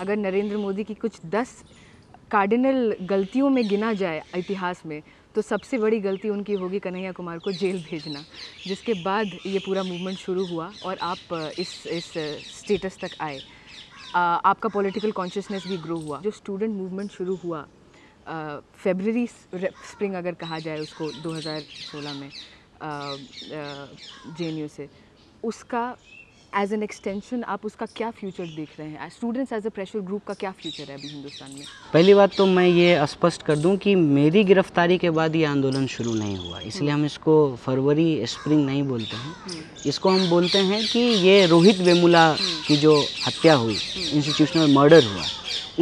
अगर नरेंद्र मोदी की कुछ दस कार्डिनल गलतियों में गिना जाए इतिहास में तो सबसे बड़ी गलती उनकी होगी कन्हैया कुमार को जेल भेजना जिसके बाद ये पूरा मूवमेंट शुरू हुआ और आप इस इस स्टेटस तक आए आ, आपका पॉलिटिकल कॉन्शियसनेस भी ग्रो हुआ जो स्टूडेंट मूवमेंट शुरू हुआ फेबररी स्प्रिंग अगर कहा जाए उसको 2016 में जे से उसका एज एन एक्सटेंशन आप उसका क्या फ्यूचर देख रहे हैं students as a pressure group का क्या फ्यूचर है अभी हिंदुस्तान में पहली बात तो मैं ये स्पष्ट कर दूं कि मेरी गिरफ्तारी के बाद ये आंदोलन शुरू नहीं हुआ इसलिए हम इसको फरवरी स्प्रिंग नहीं बोलते हैं हम्म। इसको हम बोलते हैं कि ये रोहित वेमुला हम्म। की जो हत्या हुई इंस्टीट्यूशनल हम्म। मर्डर हुआ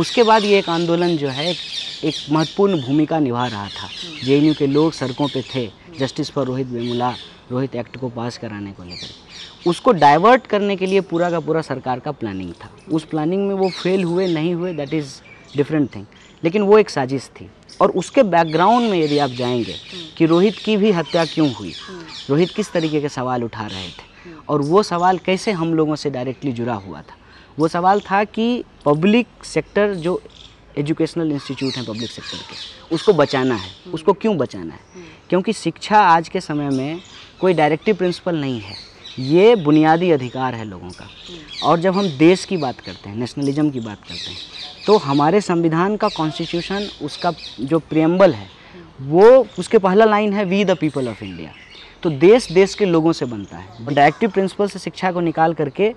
उसके बाद ये एक आंदोलन जो है एक महत्वपूर्ण भूमिका निभा रहा था जे के लोग सड़कों पर थे justice for Rohit Vemula Rohit act को पास कराने को लेकर उसको डाइवर्ट करने के लिए पूरा का पूरा सरकार का प्लानिंग था उस प्लानिंग में वो फेल हुए नहीं हुए दैट इज़ डिफरेंट थिंग लेकिन वो एक साजिश थी और उसके बैकग्राउंड में यदि आप जाएंगे कि रोहित की भी हत्या क्यों हुई रोहित किस तरीके के सवाल उठा रहे थे और वो सवाल कैसे हम लोगों से डायरेक्टली जुड़ा हुआ था वो सवाल था कि पब्लिक सेक्टर जो एजुकेशनल इंस्टीट्यूट हैं पब्लिक सेक्टर के उसको बचाना है उसको क्यों बचाना है क्योंकि शिक्षा आज के समय में कोई डायरेक्टिव प्रिंसिपल नहीं है ये बुनियादी अधिकार है लोगों का और जब हम देश की बात करते हैं नेशनलिज्म की बात करते हैं तो हमारे संविधान का कॉन्स्टिट्यूशन उसका जो प्रियम्बल है वो उसके पहला लाइन है we the people of India तो देश देश के लोगों से बनता है डायरेक्टिव प्रिंसिपल से शिक्षा को निकाल करके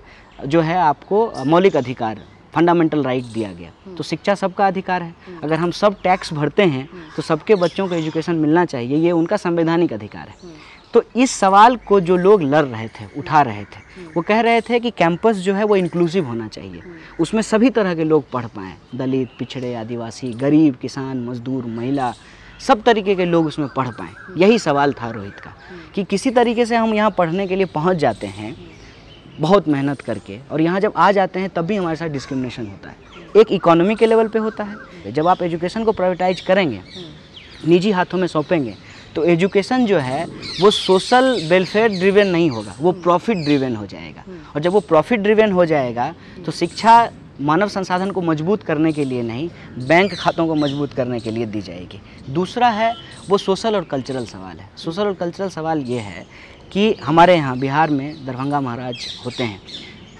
जो है आपको मौलिक अधिकार फंडामेंटल राइट right दिया गया तो शिक्षा सबका अधिकार है अगर हम सब टैक्स भरते हैं तो सबके बच्चों को एजुकेशन मिलना चाहिए ये उनका संवैधानिक अधिकार है तो इस सवाल को जो लोग लड़ रहे थे उठा रहे थे वो कह रहे थे कि कैंपस जो है वो इंक्लूसिव होना चाहिए उसमें सभी तरह के लोग पढ़ पाएँ दलित पिछड़े आदिवासी गरीब किसान मजदूर महिला सब तरीके के लोग उसमें पढ़ पाएँ यही सवाल था रोहित का कि किसी तरीके से हम यहाँ पढ़ने के लिए पहुँच जाते हैं बहुत मेहनत करके और यहाँ जब आ जाते हैं तब भी हमारे साथ डिस्क्रिमिनेशन होता है एक इकोनॉमी के लेवल पे होता है जब आप एजुकेशन को प्राइवेटाइज करेंगे निजी हाथों में सौंपेंगे तो एजुकेशन जो है वो सोशल वेलफेयर ड्रिवेन नहीं होगा वो प्रॉफिट ड्रिवेन हो जाएगा हम्म। और जब वो प्रॉफिट ड्रिवेन हो जाएगा तो शिक्षा मानव संसाधन को मजबूत करने के लिए नहीं बैंक खातों को मजबूत करने के लिए दी जाएगी दूसरा है वो सोशल और कल्चरल सवाल है सोशल और कल्चरल सवाल ये है कि हमारे यहाँ बिहार में दरभंगा महाराज होते हैं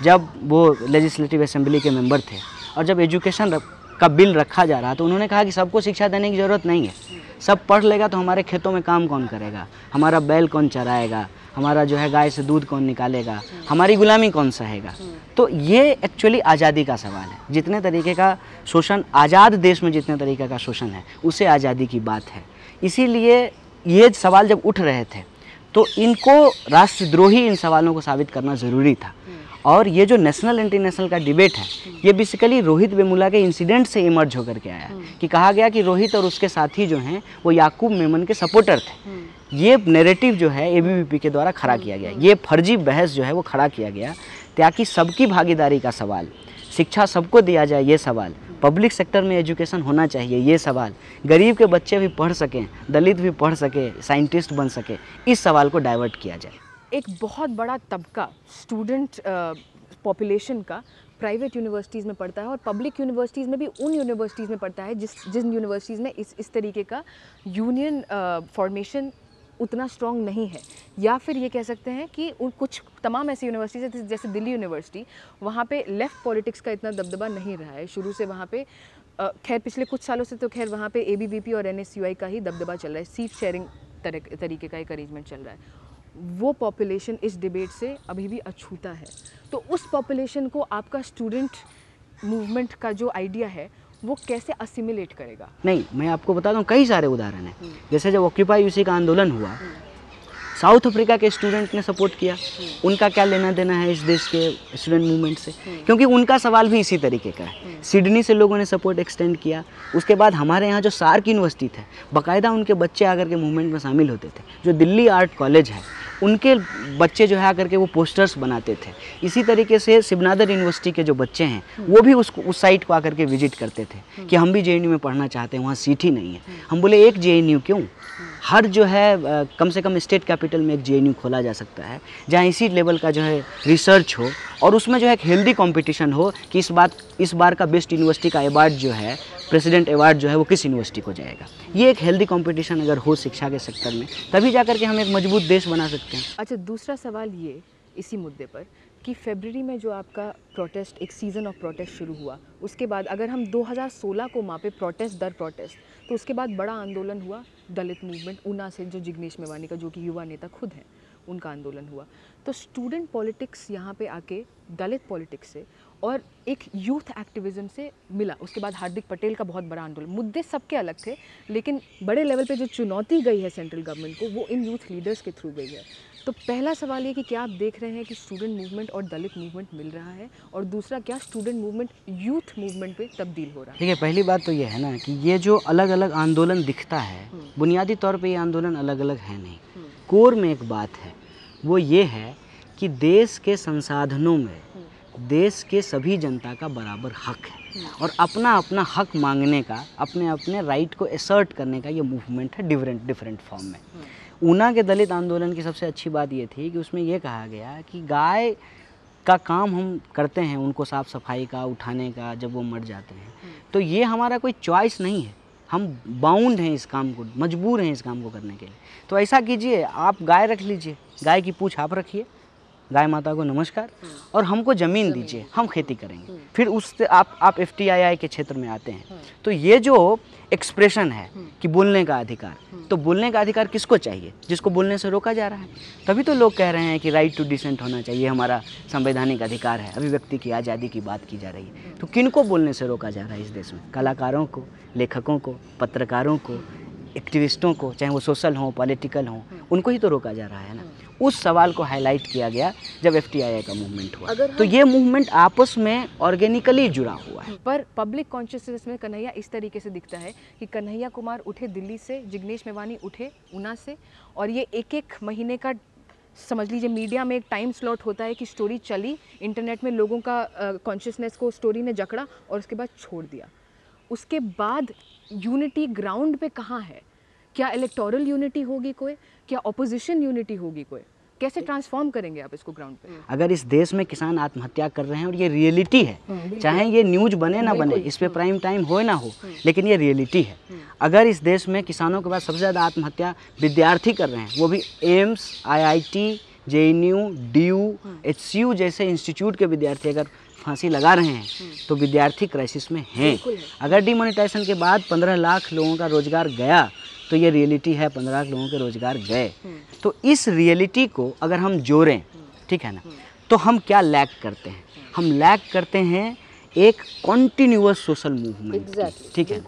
जब वो लेजिस्लेटिव असम्बली के मेंबर थे और जब एजुकेशन का बिल रखा जा रहा तो उन्होंने कहा कि सबको शिक्षा देने की ज़रूरत नहीं है सब पढ़ लेगा तो हमारे खेतों में काम कौन करेगा हमारा बैल कौन चराएगा हमारा जो है गाय से दूध कौन निकालेगा हमारी गुलामी कौन सहेगा तो ये एक्चुअली आज़ादी का सवाल है जितने तरीके का शोषण आज़ाद देश में जितने तरीके का शोषण है उसे आज़ादी की बात है इसीलिए ये सवाल जब उठ रहे थे तो इनको राष्ट्रद्रोही इन सवालों को साबित करना ज़रूरी था और ये जो नेशनल इंटरनेशनल का डिबेट है ये बेसिकली रोहित बेमुला के इंसिडेंट से इमर्ज होकर के आया हम्म। कि कहा गया कि रोहित और उसके साथी जो हैं वो याकूब मेमन के सपोर्टर थे हम्म। ये नेरेटिव जो है ए के द्वारा खड़ा हम्म। किया गया ये फर्जी बहस जो है वो खड़ा किया गया ताकि सबकी भागीदारी का सवाल शिक्षा सबको दिया जाए ये सवाल पब्लिक सेक्टर में एजुकेशन होना चाहिए ये सवाल गरीब के बच्चे भी पढ़ सकें दलित भी पढ़ सके साइंटिस्ट बन सके इस सवाल को डाइवर्ट किया जाए एक बहुत बड़ा तबका स्टूडेंट पॉपुलेशन का प्राइवेट यूनिवर्सिटीज़ में पढ़ता है और पब्लिक यूनिवर्सिटीज़ में भी उन यूनिवर्सिटीज़ में पढ़ता है जिस जिन यूनिवर्सिटीज़ में इस इस तरीके का यूनियन फॉर्मेशन उतना स्ट्रॉन्ग नहीं है या फिर ये कह सकते हैं कि उन कुछ तमाम ऐसी यूनिवर्सिटीज़ हैं जैसे दिल्ली यूनिवर्सिटी वहाँ पे लेफ़्ट पॉलिटिक्स का इतना दबदबा नहीं रहा है शुरू से वहाँ पे खैर पिछले कुछ सालों से तो खैर वहाँ पे ए और एन का ही दबदबा चल रहा है सीट शेयरिंग तरीके का एक अरेंजमेंट चल रहा है वो पॉपुलेशन इस डिबेट से अभी भी अछूता है तो उस पॉपुलेशन को आपका स्टूडेंट मूवमेंट का जो आइडिया है वो कैसे असिमिलेट करेगा नहीं मैं आपको बता दूँ कई सारे उदाहरण हैं हम्म। जैसे जब ऑक्यूपाई यूसी का आंदोलन हुआ साउथ हम्म। अफ्रीका के स्टूडेंट ने सपोर्ट किया हम्म। उनका क्या लेना देना है इस देश के स्टूडेंट मूवमेंट से क्योंकि उनका सवाल भी इसी तरीके का है सिडनी से लोगों ने सपोर्ट एक्सटेंड किया उसके बाद हमारे यहाँ जो सार्क यूनिवर्सिटी थे बाकायदा उनके बच्चे आकर के मूवमेंट में शामिल होते थे जो दिल्ली आर्ट कॉलेज है उनके बच्चे जो है करके वो पोस्टर्स बनाते थे इसी तरीके से शिवनादर यूनिवर्सिटी के जो बच्चे हैं वो भी उस उस साइट को आकर के विजिट करते थे कि हम भी जे में पढ़ना चाहते हैं वहाँ सीट ही नहीं है हम बोले एक जे क्यों हर जो है कम से कम स्टेट कैपिटल में एक जे खोला जा सकता है जहाँ इसी लेवल का जो है रिसर्च हो और उसमें जो है एक हेल्दी कॉम्पिटिशन हो कि इस बात इस बार का बेस्ट यूनिवर्सिटी का अवार्ड जो है प्रेसिडेंट अवार्ड जो है वो किस यूनिवर्सिटी को जाएगा ये एक हेल्दी कॉम्पिटिशन अगर हो शिक्षा के सेक्टर में तभी जा करके हम एक मजबूत देश बना सकते सकते हैं अच्छा दूसरा सवाल ये इसी मुद्दे पर कि फेबररी में जो आपका प्रोटेस्ट एक सीज़न ऑफ प्रोटेस्ट शुरू हुआ उसके बाद अगर हम 2016 को मापे प्रोटेस्ट दर प्रोटेस्ट तो उसके बाद बड़ा आंदोलन हुआ दलित मूवमेंट ऊना से जो जिग्नेश मेवानी का जो कि युवा नेता खुद हैं उनका आंदोलन हुआ तो स्टूडेंट पॉलिटिक्स यहाँ पे आके दलित पॉलिटिक्स से और एक यूथ एक्टिविज़म से मिला उसके बाद हार्दिक पटेल का बहुत बड़ा आंदोलन मुद्दे सबके अलग थे लेकिन बड़े लेवल पे जो चुनौती गई है सेंट्रल गवर्नमेंट को वो इन यूथ लीडर्स के थ्रू गई है तो पहला सवाल ये कि क्या आप देख रहे हैं कि स्टूडेंट मूवमेंट और दलित मूवमेंट मिल रहा है और दूसरा क्या स्टूडेंट मूवमेंट यूथ मूवमेंट पे तब्दील हो रहा है देखिए पहली बात तो ये है ना कि ये जो अलग अलग आंदोलन दिखता है हम्म। बुनियादी तौर पर ये आंदोलन अलग अलग है नहीं हम्म। कोर में एक बात है वो ये है कि देश के संसाधनों में देश के सभी जनता का बराबर हक है और अपना अपना हक मांगने का अपने अपने राइट को एसर्ट करने का ये मूवमेंट है डिफरेंट डिफरेंट फॉर्म में ऊना के दलित आंदोलन की सबसे अच्छी बात ये थी कि उसमें ये कहा गया कि गाय का काम हम करते हैं उनको साफ़ सफाई का उठाने का जब वो मर जाते हैं तो ये हमारा कोई चॉइस नहीं है हम बाउंड हैं इस काम को मजबूर हैं इस काम को करने के लिए तो ऐसा कीजिए आप गाय रख लीजिए गाय की पूछ आप रखिए गाय माता को नमस्कार हाँ। और हमको ज़मीन दीजिए हम खेती करेंगे हाँ। फिर उस आप आप एफ के क्षेत्र में आते हैं हाँ। तो ये जो एक्सप्रेशन है कि बोलने का अधिकार तो बोलने का अधिकार किसको चाहिए जिसको बोलने से रोका जा रहा है तभी तो लोग कह रहे हैं कि राइट टू डिसेंट होना चाहिए हमारा संवैधानिक अधिकार है अभिव्यक्ति की आज़ादी की बात की जा रही है तो किन को बोलने से रोका जा रहा है इस देश में कलाकारों को लेखकों को पत्रकारों को एक्टिविस्टों को चाहे वो सोशल हों पॉलिटिकल हों उनको ही तो रोका जा रहा है ना उस सवाल को हाईलाइट किया गया जब एफ का मूवमेंट हुआ अगर तो ये मूवमेंट आपस में ऑर्गेनिकली जुड़ा हुआ है पर पब्लिक कॉन्शियसनेस में कन्हैया इस तरीके से दिखता है कि कन्हैया कुमार उठे दिल्ली से जिग्नेश मेवानी उठे ऊना से और ये एक एक महीने का समझ लीजिए मीडिया में एक टाइम स्लॉट होता है कि स्टोरी चली इंटरनेट में लोगों का कॉन्शियसनेस को स्टोरी ने जकड़ा और उसके बाद छोड़ दिया उसके बाद यूनिटी ग्राउंड पे कहाँ है क्या इलेक्टोरल यूनिटी होगी कोई क्या ऑपोजिशन यूनिटी होगी कोई कैसे ट्रांसफॉर्म करेंगे आप इसको ग्राउंड पे हम्म। अगर इस देश में किसान आत्महत्या कर रहे हैं और ये रियलिटी है हम्म, चाहे ये न्यूज बने ना बने इस पर प्राइम टाइम हो ना हो हम्म। लेकिन ये रियलिटी है अगर इस देश में किसानों के पास सबसे ज़्यादा आत्महत्या विद्यार्थी कर रहे हैं वो भी AIIMS I I T J N U D U H C U जैसे इंस्टीट्यूट के विद्यार्थी अगर फांसी लगा रहे हैं हम्म। तो विद्यार्थी क्राइसिस में हैं अगर डिमोनिटाइजेशन के बाद पंद्रह लाख लोगों का रोजगार गया तो ये रियलिटी है पंद्रह लाख लोगों के रोजगार गए हम्म। तो इस रियलिटी को अगर हम जोड़ें हम्म। ठीक है ना तो हम क्या लैक करते हैं हम लैक करते हैं एक कॉन्टिन्यूस सोशल मूवमेंट ठीक है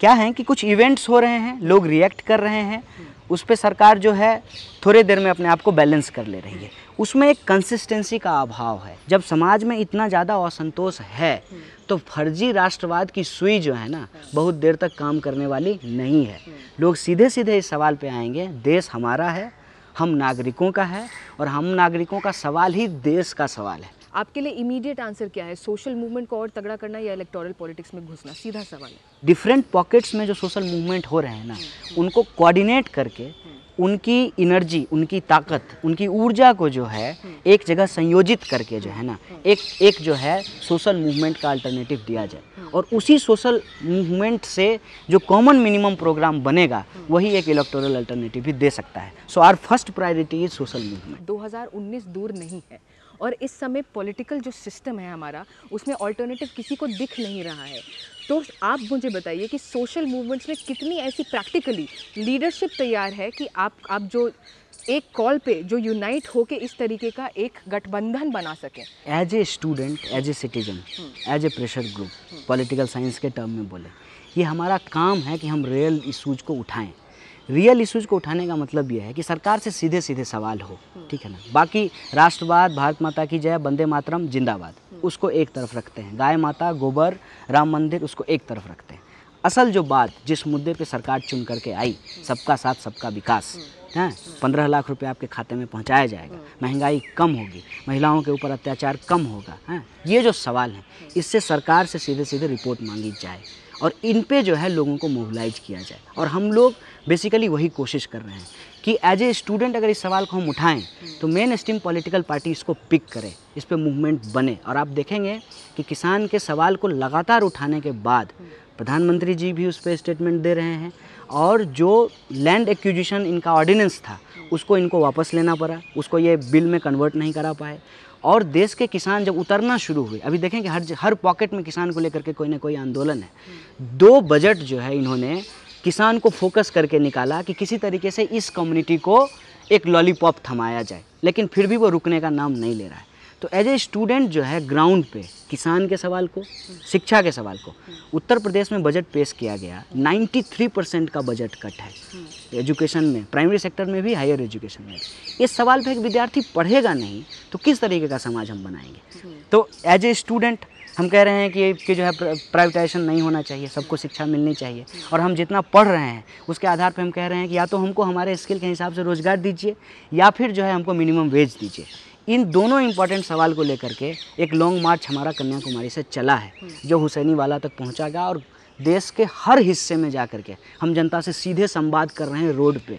क्या है कि कुछ इवेंट्स हो रहे हैं लोग रिएक्ट कर रहे हैं उस पर सरकार जो है थोड़े देर में अपने आप को बैलेंस कर ले रही है उसमें एक कंसिस्टेंसी का अभाव है जब समाज में इतना ज़्यादा असंतोष है तो फर्जी राष्ट्रवाद की सुई जो है ना बहुत देर तक काम करने वाली नहीं है लोग सीधे सीधे इस सवाल पे आएंगे देश हमारा है हम नागरिकों का है और हम नागरिकों का सवाल ही देश का सवाल है आपके लिए इमीडिएट आंसर क्या है सोशल मूवमेंट को और तगड़ा करना या इलेक्टोरल पॉलिटिक्स में घुसना सीधा सवाल है डिफरेंट पॉकेट्स में जो सोशल मूवमेंट हो रहे हैं ना हम्म। उनको कोऑर्डिनेट करके हम्म। उनकी एनर्जी उनकी ताकत उनकी ऊर्जा को जो है हम्म। एक जगह संयोजित करके जो है ना एक एक जो है सोशल मूवमेंट का अल्टरनेटिव दिया जाए और उसी सोशल मूवमेंट से जो कॉमन मिनिमम प्रोग्राम बनेगा वही एक इलेक्टोरल अल्टरनेटिव भी दे सकता है so our first priority is social movement 2019 दूर नहीं है और इस समय पॉलिटिकल जो सिस्टम है हमारा उसमें ऑल्टरनेटिव किसी को दिख नहीं रहा है तो आप मुझे बताइए कि सोशल मूवमेंट्स में कितनी ऐसी प्रैक्टिकली लीडरशिप तैयार है कि आप आप जो एक कॉल पे जो यूनाइट होके इस तरीके का एक गठबंधन बना सके as a student as a citizen as a pressure group political science के टर्म में बोले ये हमारा काम है कि हम रियल इशूज को उठाएं रियल इश्यूज़ को उठाने का मतलब यह है कि सरकार से सीधे सीधे सवाल हो ठीक है ना बाकी राष्ट्रवाद भारत माता की जय वंदे मातरम जिंदाबाद उसको एक तरफ रखते हैं गाय माता गोबर राम मंदिर उसको एक तरफ रखते हैं असल जो बात जिस मुद्दे पे सरकार चुन करके आई सबका साथ सबका विकास हैं पंद्रह लाख रुपये आपके खाते में पहुँचाया जाएगा महंगाई कम होगी महिलाओं के ऊपर अत्याचार कम होगा हैं ये जो सवाल हैं इससे सरकार से सीधे सीधे रिपोर्ट मांगी जाए और इन पे जो है लोगों को मोबिलाइज किया जाए और हम लोग बेसिकली वही कोशिश कर रहे हैं कि एज ए स्टूडेंट अगर इस सवाल को हम उठाएं हम्म। तो मेन स्ट्रीम पॉलिटिकल पार्टी इसको पिक करें इस पर मूवमेंट बने और आप देखेंगे कि किसान के सवाल को लगातार उठाने के बाद हम्म। प्रधानमंत्री जी भी उस पर स्टेटमेंट दे रहे हैं और जो लैंड एक्विजिशन इनका ऑर्डिनेंस था हम्म। उसको इनको वापस लेना पड़ा उसको ये बिल में कन्वर्ट नहीं करा पाए और देश के किसान जब उतरना शुरू हुए अभी देखें कि हर हर पॉकेट में किसान को लेकर के कोई ना कोई आंदोलन है दो बजट जो है इन्होंने किसान को फोकस करके निकाला कि किसी तरीके से इस कम्युनिटी को एक लॉलीपॉप थमाया जाए लेकिन फिर भी वो रुकने का नाम नहीं ले रहा है तो एज ए स्टूडेंट जो है ग्राउंड पे किसान के सवाल को शिक्षा के सवाल को उत्तर प्रदेश में बजट पेश किया गया 93 परसेंट का बजट कट है एजुकेशन में प्राइमरी सेक्टर में भी हायर एजुकेशन में भी इस सवाल पे एक विद्यार्थी पढ़ेगा नहीं तो किस तरीके का समाज हम बनाएंगे तो एज ए स्टूडेंट हम कह रहे हैं कि, कि जो है प्राइवेटाइजेशन नहीं होना चाहिए सबको शिक्षा मिलनी चाहिए और हम जितना पढ़ रहे हैं उसके आधार पर हम कह रहे हैं कि या तो हमको हमारे स्किल के हिसाब से रोज़गार दीजिए या फिर जो है हमको मिनिमम वेज दीजिए इन दोनों इम्पॉर्टेंट सवाल को लेकर के एक लॉन्ग मार्च हमारा कन्याकुमारी से चला है हम्म। जो हुसैनी वाला तक गया और देश के हर हिस्से में जा करके हम जनता से सीधे संवाद कर रहे हैं रोड पे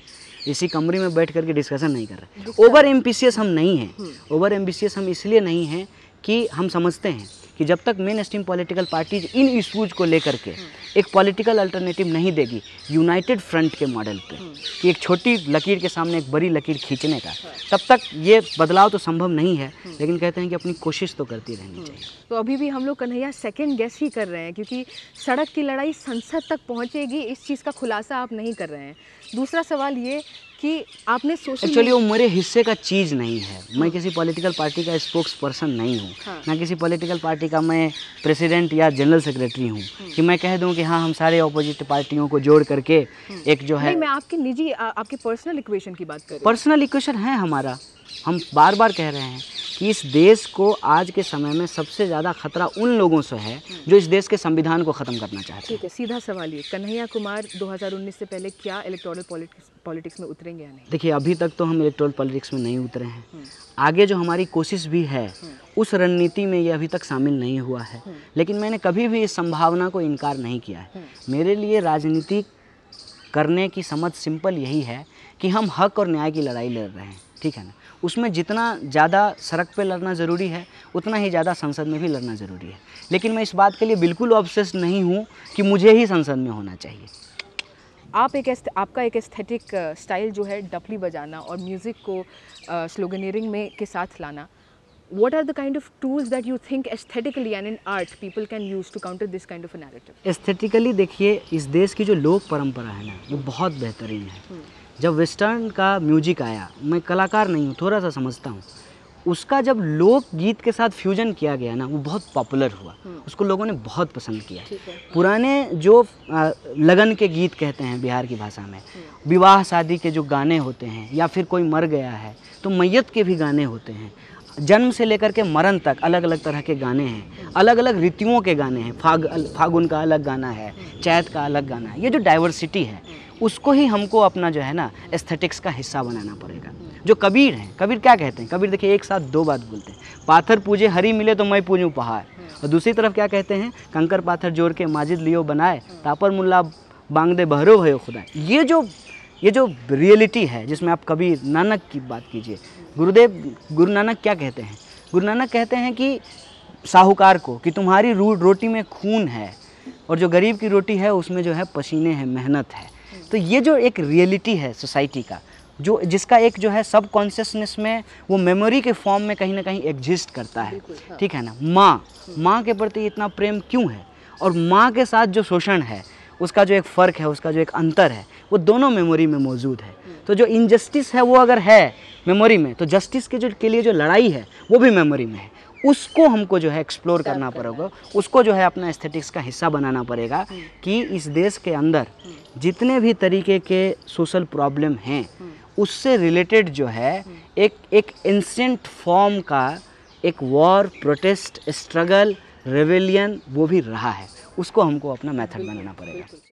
इसी कमरे में बैठ करके डिस्कशन नहीं कर रहे ओवर एम्बिशियस हम नहीं हैं ओवर एम्बिशियस हम्म। हम इसलिए नहीं हैं कि हम समझते हैं कि जब तक मेन स्ट्रीम पॉलिटिकल पार्टीज इन इशूज़ को लेकर के एक पॉलिटिकल अल्टरनेटिव नहीं देगी यूनाइटेड फ्रंट के मॉडल पे कि एक छोटी लकीर के सामने एक बड़ी लकीर खींचने का तब तक ये बदलाव तो संभव नहीं है लेकिन कहते हैं कि अपनी कोशिश तो करती रहनी चाहिए तो अभी भी हम लोग कन्हैया सेकेंड गेस ही कर रहे हैं क्योंकि सड़क की लड़ाई संसद तक पहुँचेगी इस चीज़ का खुलासा आप नहीं कर रहे हैं दूसरा सवाल ये कि आपने एक्चुअली वो मेरे हिस्से का चीज़ नहीं है मैं किसी पॉलिटिकल पार्टी का स्पोक्स पर्सन नहीं हूँ हाँ। ना किसी पॉलिटिकल पार्टी का मैं प्रेसिडेंट या जनरल सेक्रेटरी हूँ हम्म। कि मैं कह दूँ कि हाँ हम सारे ऑपोजिट पार्टियों को जोड़ करके हम्म। एक जो है मैं आपके निजी आपके पर्सनल इक्वेशन की बात करूँ पर्सनल इक्वेशन है हमारा हम बार बार कह रहे हैं कि इस देश को आज के समय में सबसे ज़्यादा खतरा उन लोगों से है जो इस देश के संविधान को ख़त्म करना चाहते हैं ठीक है सीधा सवाल ये कन्हैया कुमार 2019 से पहले क्या इलेक्ट्रॉनिक पॉलिटिक्स में उतरेंगे या नहीं देखिए अभी तक तो हम इलेक्ट्रॉनिक पॉलिटिक्स में नहीं उतरे हैं हम्म। आगे जो हमारी कोशिश भी है हम्म। उस रणनीति में ये अभी तक शामिल नहीं हुआ है हम्म। लेकिन मैंने कभी भी इस संभावना को इनकार नहीं किया है मेरे लिए राजनीति करने की समझ सिंपल यही है कि हम हक और न्याय की लड़ाई लड़ रहे हैं ठीक है ना उसमें जितना ज़्यादा सड़क पे लड़ना ज़रूरी है उतना ही ज़्यादा संसद में भी लड़ना ज़रूरी है लेकिन मैं इस बात के लिए बिल्कुल ऑब्सेस नहीं हूँ कि मुझे ही संसद में होना चाहिए आप एक आपका एक एस्थेटिक स्टाइल जो है डफली बजाना और म्यूज़िक को स्लोगनियरिंग में के साथ लाना what are the kind of tools that you think aesthetically and in art people can use to counter this kind of narrative aesthetically देखिए इस देश की जो लोक परंपरा है ना वो बहुत बेहतरीन है हम्म। जब वेस्टर्न का म्यूजिक आया मैं कलाकार नहीं हूँ थोड़ा सा समझता हूँ उसका जब लोक गीत के साथ फ्यूजन किया गया ना वो बहुत पॉपुलर हुआ हम्म। उसको लोगों ने बहुत पसंद किया पुराने जो लगन के गीत कहते हैं बिहार की भाषा में हम्म। विवाह शादी के जो गाने होते हैं या फिर कोई मर गया है तो मैयत के भी गाने होते हैं जन्म से लेकर के मरण तक अलग अलग तरह के गाने हैं अलग अलग ऋतुओं के गाने हैं फाग फागुन का अलग गाना है चैत का अलग गाना है ये जो डाइवर्सिटी है हम्म। उसको ही हमको अपना जो है ना एस्थेटिक्स का हिस्सा बनाना पड़ेगा जो कबीर हैं कबीर क्या कहते हैं कबीर देखिए एक साथ दो बात बोलते हैं पाथर पूजे हरी मिले तो मैं पूजूँ पहाड़ और दूसरी तरफ क्या कहते हैं कंकर पाथर जोड़ के माजिद लियो बनाए तापर मुल्ला बांग दे बहरो भयो खुदा ये जो ये जो रियलिटी है जिसमें आप कबीर नानक की बात कीजिए गुरुदेव गुरु नानक क्या कहते हैं गुरु नानक कहते हैं कि साहूकार को कि तुम्हारी रू रोटी में खून है और जो गरीब की रोटी है उसमें जो है पसीने हैं मेहनत है तो ये जो एक रियलिटी है सोसाइटी का जो जिसका एक जो है सब कॉन्शियसनेस में वो मेमोरी के फॉर्म में कहीं ना कहीं एग्जिस्ट करता है हाँ। ठीक है ना माँ माँ के प्रति इतना प्रेम क्यों है और माँ के साथ जो शोषण है उसका जो एक फ़र्क है उसका जो एक अंतर है वो दोनों मेमोरी में मौजूद है हम्म। तो जो इनजस्टिस है वो अगर है मेमोरी में तो जस्टिस के जो के लिए जो लड़ाई है वो भी मेमोरी में है उसको हमको जो है एक्सप्लोर करना पड़ेगा उसको जो है अपना एस्थेटिक्स का हिस्सा बनाना पड़ेगा हम्म। कि इस देश के अंदर हम्म। जितने भी तरीके के सोशल प्रॉब्लम हैं हम्म। उससे रिलेटेड जो है एक एक एंसेंट फॉर्म का एक वॉर प्रोटेस्ट स्ट्रगल रेवेलियन वो भी रहा है उसको हमको अपना मेथड बनाना पड़ेगा